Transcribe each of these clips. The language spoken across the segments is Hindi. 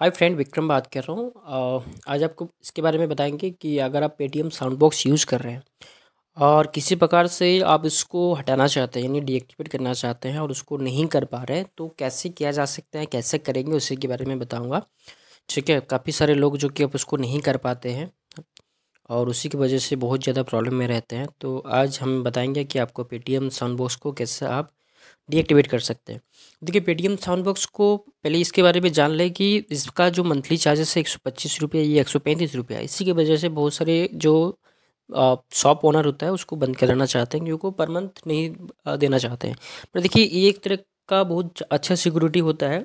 हाय फ्रेंड विक्रम बात कर रहा हूँ आज आपको इसके बारे में बताएंगे कि अगर आप पेटीएम साउंड बॉक्स यूज़ कर रहे हैं और किसी प्रकार से आप इसको हटाना चाहते हैं यानी डीएक्टिवेट करना चाहते हैं और उसको नहीं कर पा रहे हैं तो कैसे किया जा सकता है कैसे करेंगे उसी के बारे में बताऊँगा ठीक है काफ़ी सारे लोग जो कि आप उसको नहीं कर पाते हैं और उसी की वजह से बहुत ज़्यादा प्रॉब्लम में रहते हैं तो आज हम बताएंगे कि आपको पेटीएम साउंड बॉक्स को कैसे आप डीएक्टिवेट कर सकते हैं देखिए पेटीएम साउंड बॉक्स को पहले इसके बारे में जान लें कि इसका जो मंथली चार्जेस है एक सौ पच्चीस रुपये या एक सौ पैंतीस रुपया इसी की वजह से बहुत सारे जो शॉप ओनर होता है उसको बंद कराना चाहते हैं क्योंकि पर मंथ नहीं देना चाहते हैं पर देखिए ये एक तरह का बहुत अच्छा सिक्योरिटी होता है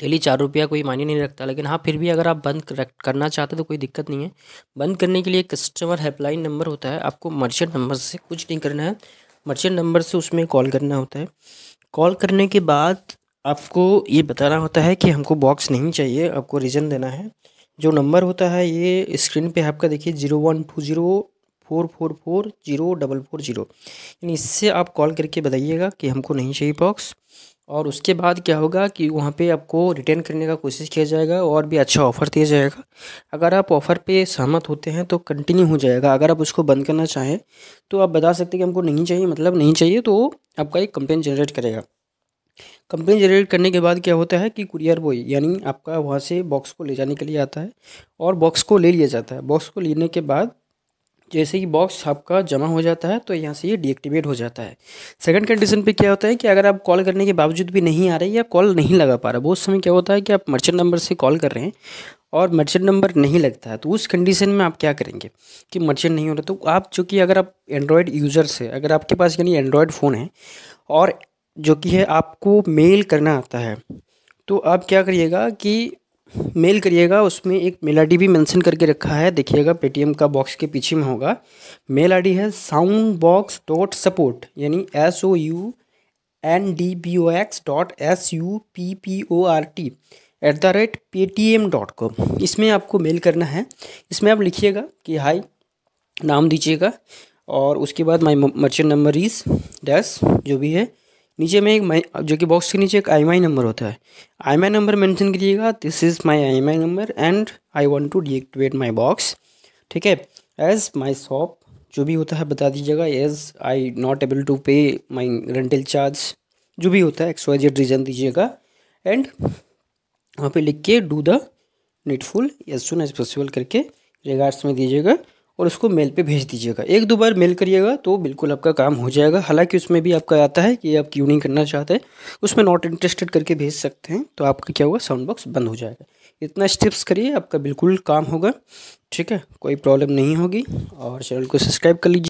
डेली चार रुपया कोई मायने नहीं रखता लेकिन हाँ फिर भी अगर आप बंद करना चाहते तो कोई दिक्कत नहीं है बंद करने के लिए कस्टमर हेल्पलाइन नंबर होता है आपको मर्चेंट नंबर से कुछ नहीं करना है मर्चेंट नंबर से उसमें कॉल करना होता है कॉल करने के बाद आपको ये बताना होता है कि हमको बॉक्स नहीं चाहिए आपको रीजन देना है जो नंबर होता है ये स्क्रीन पे आपका देखिए zero one two zero four four four zero double four zero यानी इससे आप कॉल करके बताइएगा कि हमको नहीं चाहिए बॉक्स और उसके बाद क्या होगा कि वहाँ पे आपको रिटर्न करने का कोशिश किया जाएगा और भी अच्छा ऑफ़र दिया जाएगा अगर आप ऑफ़र पे सहमत होते हैं तो कंटिन्यू हो जाएगा अगर आप उसको बंद करना चाहें तो आप बता सकते हैं कि हमको नहीं चाहिए मतलब नहीं चाहिए तो आपका एक कंप्लेन जनरेट करेगा कंप्लेन जनरेट करने के बाद क्या होता है कि कुरियर बॉय यानी आपका वहाँ से बॉक्स को ले जाने के लिए आता है और बॉक्स को ले लिया जाता है बॉक्स को लेने के बाद जैसे ही बॉक्स आपका जमा हो जाता है तो यहाँ से ये डीएक्टिवेट हो जाता है सेकंड कंडीशन पे क्या होता है कि अगर आप कॉल करने के बावजूद भी नहीं आ रहे या कॉल नहीं लगा पा रहा वो समय क्या होता है कि आप मर्चेंट नंबर से कॉल कर रहे हैं और मर्चेंट नंबर नहीं लगता है तो उस कंडीशन में आप क्या करेंगे कि मर्चेंट नहीं हो रहा तो आप चूँकि अगर आप एंड्रॉयड यूज़र्स है अगर आपके पास यानी एंड्रॉयड फ़ोन है और जो कि है आपको मेल करना आता है तो आप क्या करिएगा कि मेल करिएगा उसमें एक मेल आई भी मेंशन करके रखा है देखिएगा पेटीएम का बॉक्स के पीछे में होगा मेल आई है साउंड बॉक्स डॉट सपोर्ट यानी S O U N D B O X dot S U P P O R T at the rate Paytm dot com इसमें आपको मेल करना है इसमें आप लिखिएगा कि हाय नाम दीजिएगा और उसके बाद my merchant number is dash जो भी है नीचे में एक जो कि बॉक्स के नीचे एक आई नंबर होता है आई नंबर मेंशन कीजिएगा this is my I number and I want to deactivate my box ठीक है एज माय शॉप जो भी होता है बता दीजिएगा as I not able to pay my rental charge जो भी होता है एक्स वाई जेड रीजन दीजिएगा एंड वहाँ पे लिख के do the needful as soon as possible करके रिगार्ड्स में दीजिएगा और उसको मेल पे भेज दीजिएगा एक दो बार मेल करिएगा तो बिल्कुल आपका काम हो जाएगा हालांकि उसमें भी आपका आता है कि आप क्यों नहीं करना चाहते हैं उसमें नॉट इंटरेस्टेड करके भेज सकते हैं तो आपका क्या होगा साउंड बॉक्स बंद हो जाएगा इतना स्टेप्स करिए आपका बिल्कुल काम होगा ठीक है कोई प्रॉब्लम नहीं होगी और चैनल को सब्सक्राइब कर लीजिए